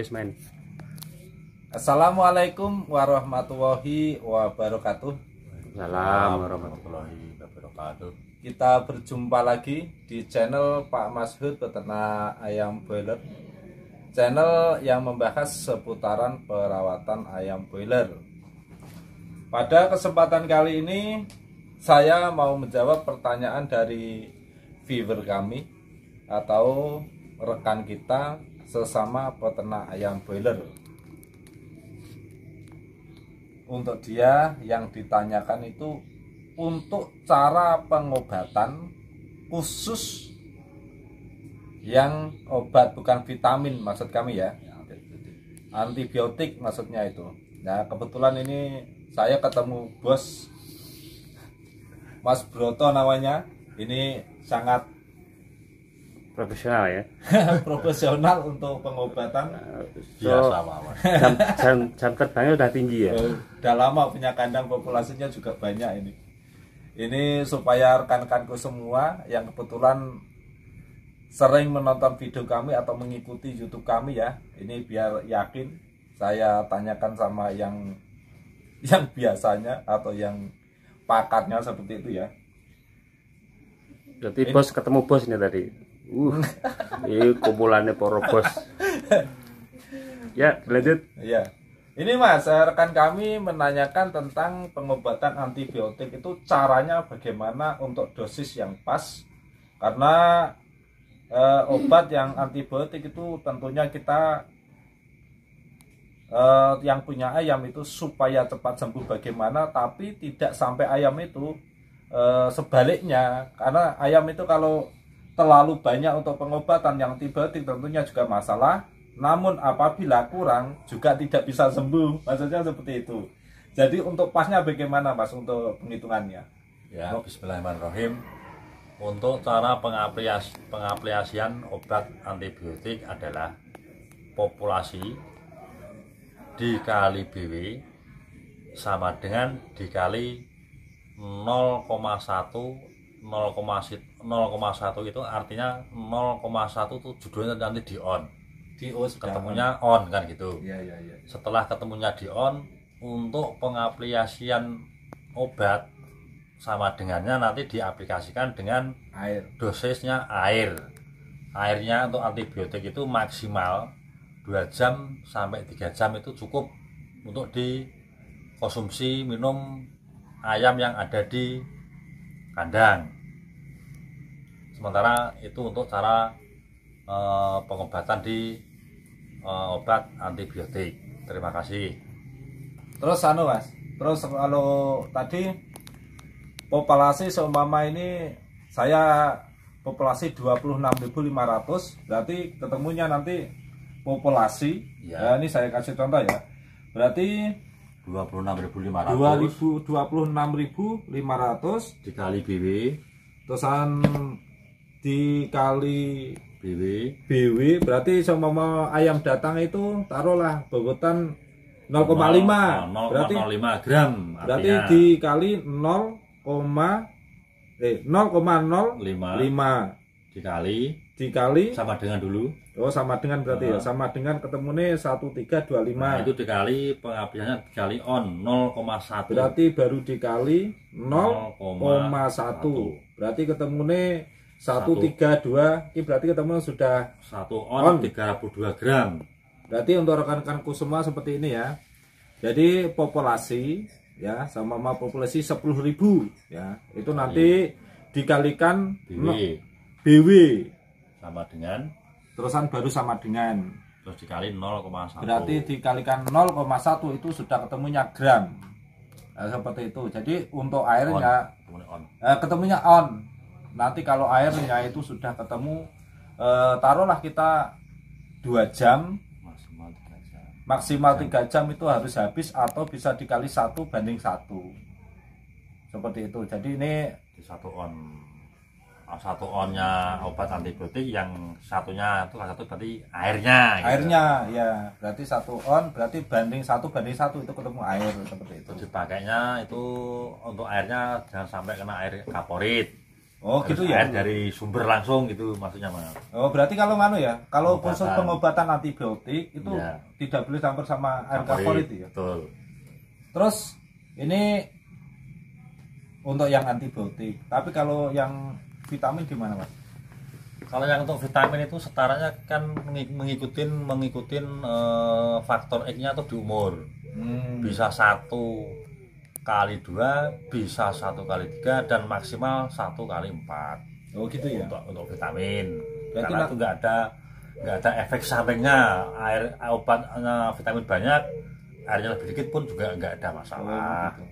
Yes man. Assalamualaikum warahmatullahi wabarakatuh. Salam warahmatullahi wabarakatuh. Kita berjumpa lagi di channel Pak Mashud peternak ayam boiler. Channel yang membahas seputaran perawatan ayam boiler. Pada kesempatan kali ini saya mau menjawab pertanyaan dari viewer kami atau rekan kita sesama peternak ayam boiler. Untuk dia yang ditanyakan itu untuk cara pengobatan khusus yang obat bukan vitamin maksud kami ya. ya Antibiotik maksudnya itu. Nah, kebetulan ini saya ketemu bos Mas Broto namanya. Ini sangat profesional ya profesional untuk pengobatan so, ya sama jam, jam, jam terbangnya udah tinggi ya eh, udah lama punya kandang populasinya juga banyak ini ini supaya rekan-rekanku semua yang kebetulan sering menonton video kami atau mengikuti YouTube kami ya ini biar yakin saya tanyakan sama yang yang biasanya atau yang pakarnya seperti itu ya Jadi bos ketemu bos ini tadi Uh, ini kumpulannya poro bos. ya, lanjut. Ya. Ini Mas, eh, rekan kami menanyakan tentang pengobatan antibiotik itu caranya bagaimana untuk dosis yang pas karena eh, obat yang antibiotik itu tentunya kita eh, yang punya ayam itu supaya cepat sembuh bagaimana tapi tidak sampai ayam itu eh, sebaliknya karena ayam itu kalau terlalu banyak untuk pengobatan yang tiba-tiba tentunya juga masalah namun apabila kurang juga tidak bisa sembuh maksudnya seperti itu jadi untuk pasnya bagaimana mas untuk penghitungannya ya Bismillahirrahmanirrahim untuk cara pengaplias pengaplikasian obat antibiotik adalah populasi dikali BW sama dengan dikali 0,1 0,1 itu artinya 0,1 tuh judulnya nanti di on. Di on ketemunya on, kan gitu. Iya, iya, iya. Setelah ketemunya di on untuk pengaplikasian obat sama dengannya nanti diaplikasikan dengan air. Dosisnya air. Airnya untuk antibiotik itu maksimal 2 jam sampai 3 jam itu cukup untuk dikonsumsi minum ayam yang ada di kandang. Sementara itu untuk cara e, pengobatan di e, obat antibiotik. Terima kasih. Terus anu mas, terus kalau tadi populasi seumpama ini saya populasi 26.500 berarti ketemunya nanti populasi ya. ya ini saya kasih contoh ya berarti 26.500 26.500 dikali BW terusan dikali BW BW berarti sama ayam datang itu taruhlah bobotan 0,5 berarti 0,5 gram artinya. berarti dikali 0, eh 0,05 dikali dikali sama dengan dulu oh sama dengan berarti uh, ya sama dengan ketemu nih 1325 nah, itu dikali pengapiannya dikali on 0,1 berarti baru dikali 0,1 berarti ketemu nih 132 ini berarti ketemu sudah 1 on, on 32 gram berarti untuk rekan-rekanku semua seperti ini ya jadi populasi ya sama sama populasi 10.000 ya itu nanti iya. dikalikan BW sama dengan terusan baru sama dengan terus dikali 0,1 berarti dikalikan 0,1 itu sudah ketemunya gram nah, seperti itu jadi untuk airnya on. on. Eh, ketemunya on nanti kalau airnya itu sudah ketemu eh, taruhlah kita dua jam maksimal tiga jam itu harus habis atau bisa dikali satu banding satu seperti itu jadi ini satu on Ah, satu onnya obat antibiotik yang satunya itu satu berarti airnya gitu. airnya ya berarti satu on berarti banding satu banding satu itu ketemu air seperti itu dipakainya itu untuk airnya jangan sampai kena air kaporit Oh Harus gitu ya. Air dari sumber langsung gitu maksudnya mana Oh berarti kalau mana ya, kalau pengobatan. khusus pengobatan antibiotik itu ya. tidak boleh campur sama air kaporit ya. Betul. Terus ini untuk yang antibiotik, tapi kalau yang vitamin gimana mas? Kalau yang untuk vitamin itu setaranya kan mengikuti mengikuti uh, eh, faktor X-nya atau di umur. Hmm. Bisa satu kali dua, bisa satu kali tiga, dan maksimal satu kali empat. Oh gitu ya. Untuk, untuk vitamin. Berarti Karena itu nggak ada nggak ada efek sampingnya air obat vitamin banyak airnya lebih dikit pun juga nggak ada masalah. Oh, gitu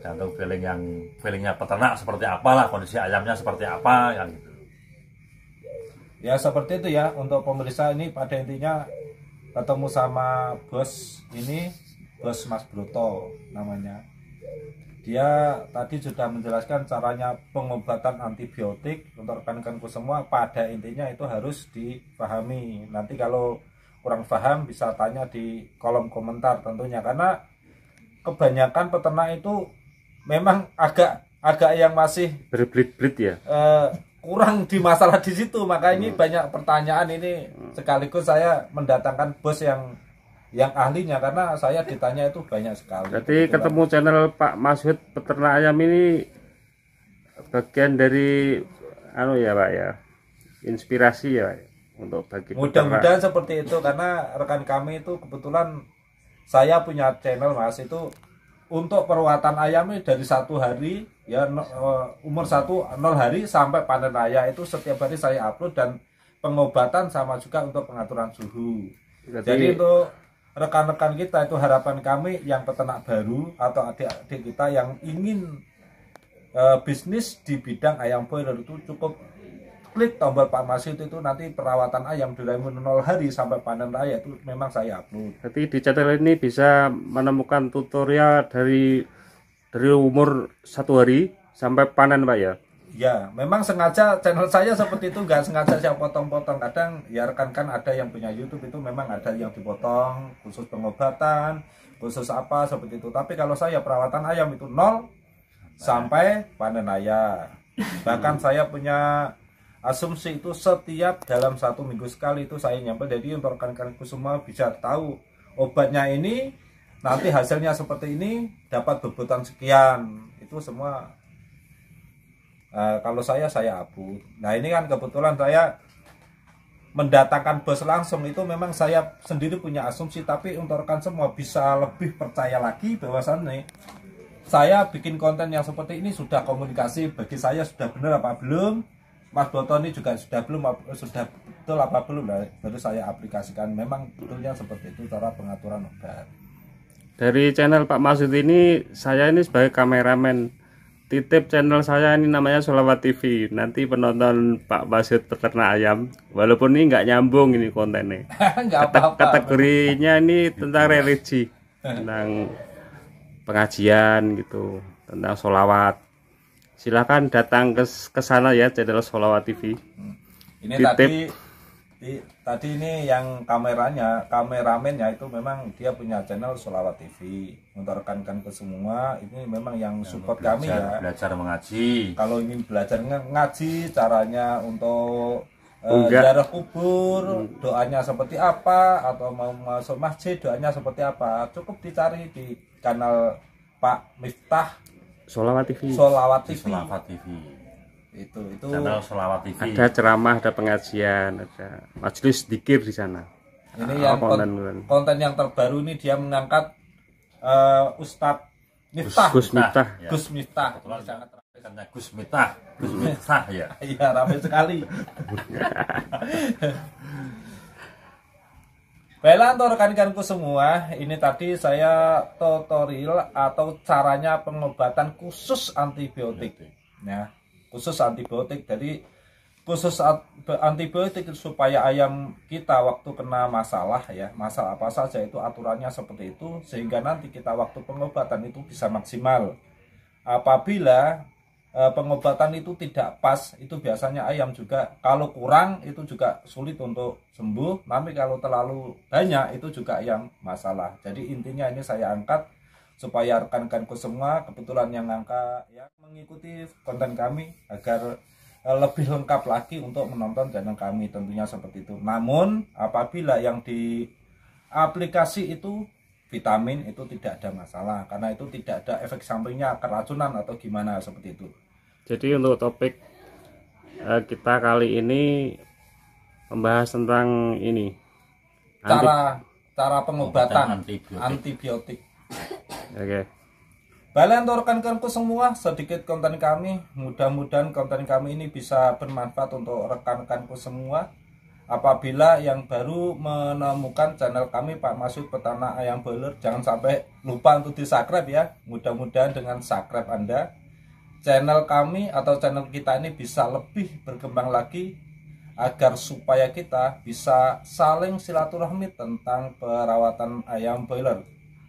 tergantung feeling yang feelingnya peternak seperti apa lah kondisi ayamnya seperti apa yang gitu ya seperti itu ya untuk pemeriksaan ini pada intinya ketemu sama bos ini bos Mas Broto namanya dia tadi sudah menjelaskan caranya pengobatan antibiotik untuk rekan semua pada intinya itu harus dipahami nanti kalau kurang paham bisa tanya di kolom komentar tentunya karena kebanyakan peternak itu memang agak agak yang masih berbelit-belit ya. Uh, kurang di masalah di situ maka hmm. ini banyak pertanyaan ini hmm. sekaligus saya mendatangkan bos yang yang ahlinya karena saya ditanya itu banyak sekali. Jadi Kebetulan. ketemu channel Pak Masud peternak ayam ini bagian dari anu ya Pak ya inspirasi ya Pak, ya? untuk bagi mudah-mudahan seperti itu karena rekan kami itu kebetulan saya punya channel Mas itu untuk perawatan ayamnya dari satu hari ya eh, umur satu nol hari sampai panen raya itu setiap hari saya upload dan pengobatan sama juga untuk pengaturan suhu. Jadi, Jadi untuk rekan-rekan kita itu harapan kami yang peternak baru atau adik-adik kita yang ingin uh, bisnis di bidang ayam boiler itu cukup klik tombol Pak Masih itu nanti perawatan ayam dari 0 hari sampai panen raya itu memang saya upload. Jadi di channel ini bisa menemukan tutorial dari dari umur satu hari sampai panen Pak ya? Ya, memang sengaja channel saya seperti itu nggak sengaja saya potong-potong. Kadang ya rekan-rekan ada yang punya YouTube itu memang ada yang dipotong khusus pengobatan, khusus apa seperti itu. Tapi kalau saya perawatan ayam itu nol sampai panen ayam. Bahkan saya punya asumsi itu setiap dalam satu minggu sekali itu saya nyampe jadi untuk rekan-rekanku semua bisa tahu obatnya ini nanti hasilnya seperti ini dapat bebutan sekian itu semua uh, kalau saya saya abu nah ini kan kebetulan saya mendatangkan bos langsung itu memang saya sendiri punya asumsi tapi untuk rekan semua bisa lebih percaya lagi bahwasannya saya bikin konten yang seperti ini sudah komunikasi bagi saya sudah benar apa belum Mas Boto ini juga sudah belum sudah betul apa belum lah baru saya aplikasikan memang betulnya seperti itu cara pengaturan obat dari channel Pak Masud ini saya ini sebagai kameramen titip channel saya ini namanya Sulawat TV nanti penonton Pak Masud peternak ayam walaupun ini nggak nyambung ini kontennya Kata apa -apa. kategorinya ini tentang religi tentang pengajian gitu tentang solawat silahkan datang ke ke sana ya channel Solawat TV hmm. ini Titip. tadi di, tadi ini yang kameranya kameramennya itu memang dia punya channel Solawat TV untuk rekan-rekan ke semua ini memang yang support belajar, kami ya belajar mengaji kalau ingin belajar ngaji caranya untuk jarak eh, kubur, hmm. doanya seperti apa atau mau masuk masjid doanya seperti apa? Cukup dicari di channel Pak Miftah Solawat TV. Solawat TV. Solawat TV. Itu itu channel Solawat TV. Ada ceramah, ada pengajian, ada majelis dikir di sana. Ini ah, yang konten, konten, konten yang terbaru ini dia mengangkat uh, Ustadz Miftah. Gus, Gus Miftah. Ya. Gus Miftah. Sangat karena Gus Miftah, Gus Miftah ya. Iya, ramai sekali. Baiklah untuk rekan-rekanku semua, ini tadi saya tutorial atau caranya pengobatan khusus antibiotik. Ya, khusus antibiotik. Jadi khusus antibiotik supaya ayam kita waktu kena masalah ya, masalah apa saja itu aturannya seperti itu sehingga nanti kita waktu pengobatan itu bisa maksimal. Apabila Eh, pengobatan itu tidak pas itu biasanya ayam juga kalau kurang itu juga sulit untuk sembuh tapi kalau terlalu banyak itu juga yang masalah jadi intinya ini saya angkat supaya rekan-rekanku semua kebetulan yang angka yang mengikuti konten kami agar eh, lebih lengkap lagi untuk menonton channel kami tentunya seperti itu namun apabila yang di aplikasi itu vitamin itu tidak ada masalah karena itu tidak ada efek sampingnya keracunan atau gimana seperti itu. Jadi untuk topik eh, kita kali ini membahas tentang ini cara Antib cara pengobatan antibiotik. antibiotik. Oke. Okay. Balian rekan-rekanku semua, sedikit konten kami. Mudah-mudahan konten kami ini bisa bermanfaat untuk rekan-rekanku semua. Apabila yang baru menemukan channel kami Pak Masud Petana Ayam Boiler Jangan sampai lupa untuk di subscribe ya Mudah-mudahan dengan subscribe Anda Channel kami atau channel kita ini bisa lebih berkembang lagi Agar supaya kita bisa saling silaturahmi tentang perawatan ayam boiler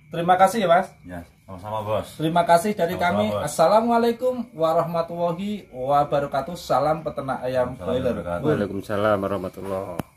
Terima kasih ya mas ya. Sama-sama bos. Terima kasih dari Sama-sama, kami. Bos. Assalamualaikum warahmatullahi wabarakatuh. Salam peternak ayam broiler. Waalaikumsalam warahmatullahi